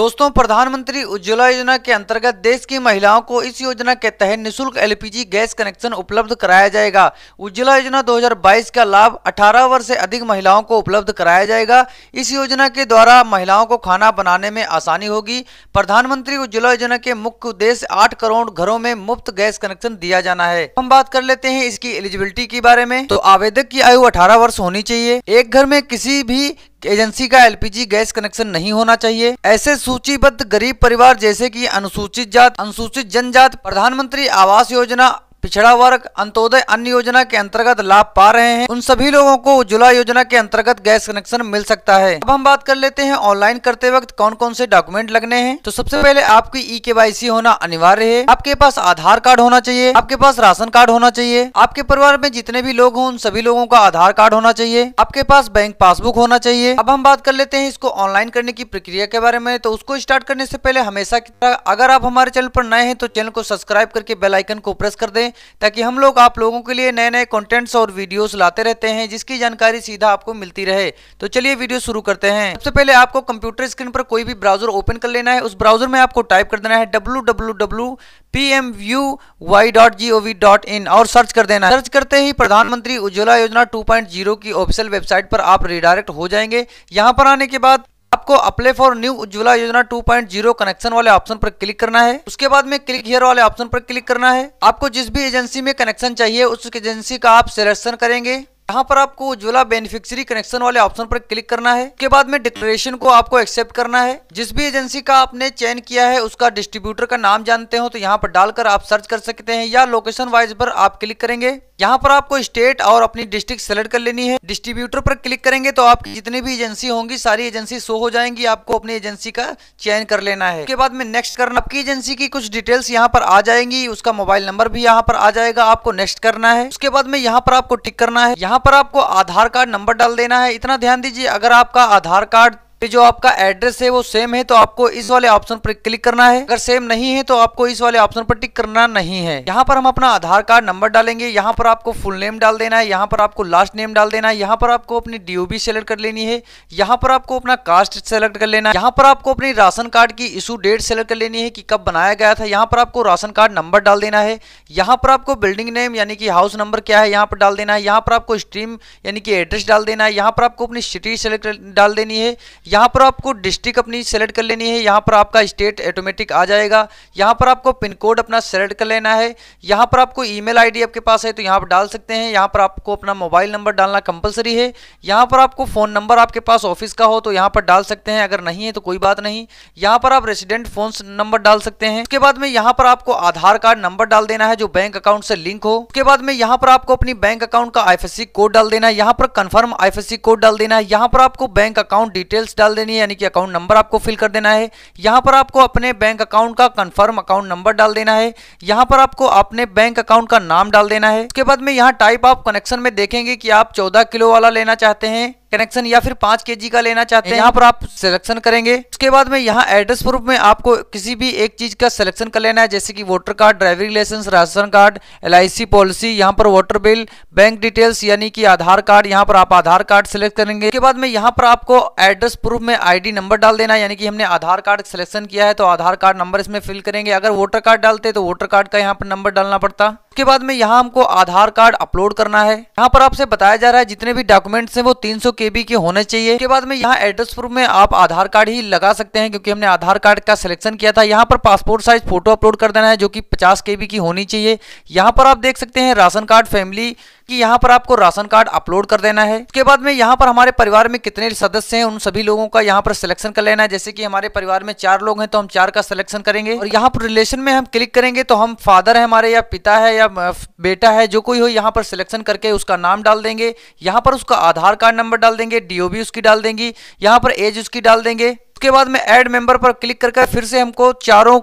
दोस्तों प्रधानमंत्री उज्ज्वला योजना के अंतर्गत देश की महिलाओं को इस योजना के तहत निशुल्क एलपीजी गैस कनेक्शन उपलब्ध कराया जाएगा उज्ज्वला योजना 2022 का लाभ 18 वर्ष से अधिक महिलाओं को उपलब्ध कराया जाएगा इस योजना के द्वारा महिलाओं को खाना बनाने में आसानी होगी प्रधानमंत्री उज्ज्वला योजना के मुख्य उद्देश्य आठ करोड़ घरों में मुफ्त गैस कनेक्शन दिया जाना है हम बात कर लेते हैं इसकी एलिजिबिलिटी के बारे में तो आवेदक की आयु अठारह वर्ष होनी चाहिए एक घर में किसी भी एजेंसी का एलपीजी गैस कनेक्शन नहीं होना चाहिए ऐसे सूचीबद्ध गरीब परिवार जैसे कि अनुसूचित जात अनुसूचित जनजात प्रधानमंत्री आवास योजना पिछड़ा वर्ग अंत्योदय अन्य योजना के अंतर्गत लाभ पा रहे हैं उन सभी लोगों को उज्ज्वला योजना के अंतर्गत गैस कनेक्शन मिल सकता है अब हम बात कर लेते हैं ऑनलाइन करते वक्त कौन कौन से डॉक्यूमेंट लगने हैं तो सबसे पहले आपकी ई के होना अनिवार्य है आपके पास आधार कार्ड होना चाहिए आपके पास राशन कार्ड होना चाहिए आपके परिवार में जितने भी लोग हों उन सभी लोगों का आधार कार्ड होना चाहिए आपके पास बैंक पासबुक होना चाहिए अब हम बात कर लेते हैं इसको ऑनलाइन करने की प्रक्रिया के बारे में तो उसको स्टार्ट करने से पहले हमेशा की तरह अगर आप हमारे चैनल पर नए हैं तो चैनल को सब्सक्राइब करके बेलाइकन को प्रेस कर दें ताकि हम लोग आप लोगों के लिए नए नए कंटेंट्स और वीडियोस लाते रहते हैं जिसकी जानकारी सीधा आपको मिलती रहे तो चलिए वीडियो शुरू करते हैं सबसे पहले आपको कंप्यूटर स्क्रीन पर कोई भी ब्राउजर ओपन कर लेना है उस ब्राउजर में आपको टाइप कर देना है डब्ल्यू pmvy.gov.in और सर्च कर देना सर्च करते ही प्रधानमंत्री उज्ज्वला योजना 2.0 की ऑफिशियल वेबसाइट पर आप रिडायरेक्ट हो जाएंगे यहाँ पर आने के बाद आपको अप्लाई फॉर न्यू उज्ज्वला योजना 2.0 कनेक्शन वाले ऑप्शन पर क्लिक करना है उसके बाद में क्लिक हियर वाले ऑप्शन पर क्लिक करना है आपको जिस भी एजेंसी में कनेक्शन चाहिए उस एजेंसी का आप सिलेक्शन करेंगे यहाँ पर आपको उज्ज्वला बेनिफिशियरी कनेक्शन वाले ऑप्शन पर क्लिक करना है उसके बाद में डिक्लेरेशन को आपको एक्सेप्ट करना है जिस भी एजेंसी का आपने चयन किया है उसका डिस्ट्रीब्यूटर का नाम जानते हो तो यहाँ पर डालकर आप सर्च कर सकते हैं या लोकेशन वाइज पर आप क्लिक करेंगे यहाँ पर आपको स्टेट और अपनी डिस्ट्रिक्ट सेलेक्ट कर लेनी है डिस्ट्रीब्यूटर पर क्लिक करेंगे तो आपकी जितनी भी एजेंसी होंगी सारी एजेंसी शो हो जाएंगी आपको अपनी एजेंसी का चयन कर लेना है उसके बाद में नेक्स्ट करना आपकी एजेंसी की कुछ डिटेल्स यहाँ पर आ जाएंगी उसका मोबाइल नंबर भी यहाँ पर आ जाएगा आपको नेक्स्ट करना है उसके बाद में यहाँ पर आपको टिक करना है यहाँ पर आपको आधार कार्ड नंबर डाल देना है इतना ध्यान दीजिए अगर आपका आधार कार्ड जो आपका एड्रेस है वो सेम है तो आपको इस वाले ऑप्शन पर क्लिक करना है अगर सेम नहीं है तो आपको इस वाले ऑप्शन पर टिक करना नहीं है यहाँ पर हम अपना आधार कार्ड नंबर डालेंगे यहाँ पर आपको फुल नेम डाल देना है यहाँ पर आपको लास्ट नेम डाल देना है यहाँ पर आपको अपनी डीओबी सेलेक्ट कर लेनी है यहाँ पर आपको अपना कास्ट सेलेक्ट कर लेना है यहाँ पर आपको अपनी राशन कार्ड की इशू डेट सेलेक्ट कर लेनी है कि कब बनाया गया था यहाँ पर आपको राशन कार्ड नंबर डाल देना है यहाँ पर आपको बिल्डिंग नेम यानी कि हाउस नंबर क्या है यहाँ पर डाल देना है यहाँ पर आपको स्ट्रीम यानी कि एड्रेस डाल देना है यहाँ पर आपको अपनी सिटी सेलेक्ट डाल देनी है यहाँ पर आपको डिस्ट्रिक्ट अपनी सेलेक्ट कर लेनी है यहाँ पर आपका स्टेट ऑटोमेटिक आ जाएगा यहाँ पर आपको पिन कोड अपना सेलेक्ट कर लेना है यहाँ पर आपको ईमेल आईडी आपके पास है तो यहाँ पर डाल सकते हैं यहाँ पर आपको अपना मोबाइल नंबर डालना कंपलसरी है यहाँ पर आपको फ़ोन नंबर आपके पास ऑफिस का हो तो यहाँ पर डाल सकते हैं अगर नहीं है तो कोई बात नहीं यहाँ पर आप रेसिडेंट फ़ोन नंबर डाल सकते हैं उसके बाद में यहाँ पर आपको आधार कार्ड नंबर डाल देना है जो बैंक अकाउंट से लिंक हो उसके बाद में यहाँ पर आपको अपनी बैंक अकाउंट का आई कोड डाल देना है यहाँ पर कंफर्म आई कोड डाल देना है यहाँ पर आपको बैंक अकाउंट डिटेल्स डाल देनी है यानी कि अकाउंट नंबर आपको फिल कर देना है यहाँ पर आपको अपने बैंक अकाउंट का कन्फर्म अकाउंट नंबर डाल देना है यहाँ पर आपको अपने बैंक अकाउंट का नाम डाल देना है उसके बाद में यहाँ टाइप आप कनेक्शन में देखेंगे कि आप चौदह किलो वाला लेना चाहते हैं कनेक्शन या फिर पांच के का लेना चाहते हैं यहाँ पर आप सिलेक्शन करेंगे उसके बाद में यहाँ एड्रेस प्रूफ में आपको किसी भी एक चीज का सिलेक्शन कर लेना है जैसे कि voter card driving licence ration card L policy यहाँ पर वोटर बिल बैंक डिटेल्स यानी कि आधार कार्ड यहाँ पर आप आधार कार्ड सिलेक्ट करेंगे उसके बाद में यहाँ पर आपको एड्रेस प्रूफ में आई नंबर डाल देना यानी कि हमने आधार कार्ड सिलेक्शन किया है तो आधार कार्ड नंबर इसमें फिल करेंगे अगर वोटर कार्ड डालते तो वोटर कार्ड का यहाँ पर नंबर डालना पड़ता उसके बाद में यहाँ हमको आधार कार्ड अपलोड करना है यहाँ पर आपसे बताया जा रहा है जितने भी डॉक्यूमेंट्स हैं वो 300 सौ के होने चाहिए उसके बाद में यहाँ एड्रेस प्रूफ में आप आधार कार्ड ही लगा सकते हैं क्योंकि हमने आधार कार्ड का सिलेक्शन किया था यहाँ पर पासपोर्ट साइज फोटो अपलोड कर देना है जो की पचास के की होनी चाहिए यहाँ पर आप देख सकते हैं राशन कार्ड फैमिली कि यहाँ पर आपको राशन कार्ड अपलोड कर देना है उसके बाद में यहाँ पर हमारे परिवार में कितने सदस्य हैं उन सभी लोगों का यहाँ पर सिलेक्शन कर लेना है जैसे कि हमारे परिवार में चार लोग हैं तो हम चार का सिलेक्शन करेंगे और यहाँ पर रिलेशन में हम क्लिक करेंगे तो हम फादर है हमारे या पिता है या बेटा है जो कोई हो यहाँ पर सिलेक्शन करके उसका नाम डाल देंगे यहाँ पर उसका आधार कार्ड नंबर डाल देंगे डी उसकी डाल देंगी यहाँ पर एज उसकी डाल देंगे उसके बाद में एड मेंबर पर क्लिक करके फिर से हमको चारों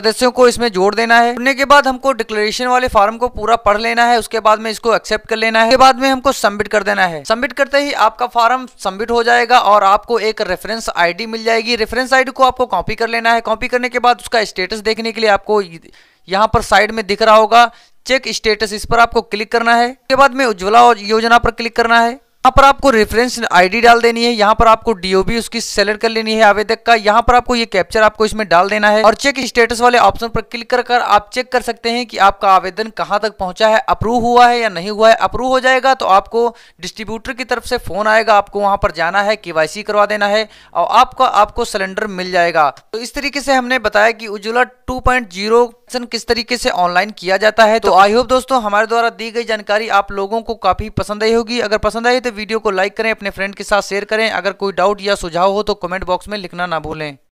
सदस्यों को इसमें जोड़ देना है के बाद हमको डिक्लेरेशन वाले फॉर्म को पूरा पढ़ लेना है उसके बाद में इसको एक्सेप्ट कर लेना है उसके बाद में हमको सबमिट कर देना है सबमिट करते ही आपका फॉर्म सबमिट हो जाएगा और आपको एक रेफरेंस आईडी मिल जाएगी रेफरेंस आईडी को आपको कॉपी कर लेना है कॉपी करने के बाद उसका स्टेटस देखने के लिए आपको यहाँ पर साइड में दिख रहा होगा चेक स्टेटस इस पर आपको क्लिक करना है उसके बाद में उज्ज्वला योजना पर क्लिक करना है यहाँ पर आपको रेफरेंस आईडी डाल देनी है यहाँ पर आपको डीओबी उसकी सेलेक्ट कर लेनी है आवेदक का यहाँ पर आपको ये कैप्चर आपको इसमें डाल देना है और चेक स्टेटस वाले ऑप्शन पर क्लिक कर कर आप चेक कर सकते हैं कि आपका आवेदन कहाँ तक पहुंचा है अप्रूव हुआ है या नहीं हुआ है अप्रूव हो जाएगा तो आपको डिस्ट्रीब्यूटर की तरफ से फोन आएगा आपको वहां पर जाना है के करवा देना है और आपका आपको सिलेंडर मिल जाएगा तो इस तरीके से हमने बताया कि उज्ज्वला टू किस तरीके से ऑनलाइन किया जाता है तो आई होप दोस्तों हमारे द्वारा दी गई जानकारी आप लोगों को काफी पसंद आई होगी अगर पसंद आई तो वीडियो को लाइक करें अपने फ्रेंड के साथ शेयर करें अगर कोई डाउट या सुझाव हो तो कमेंट बॉक्स में लिखना ना भूलें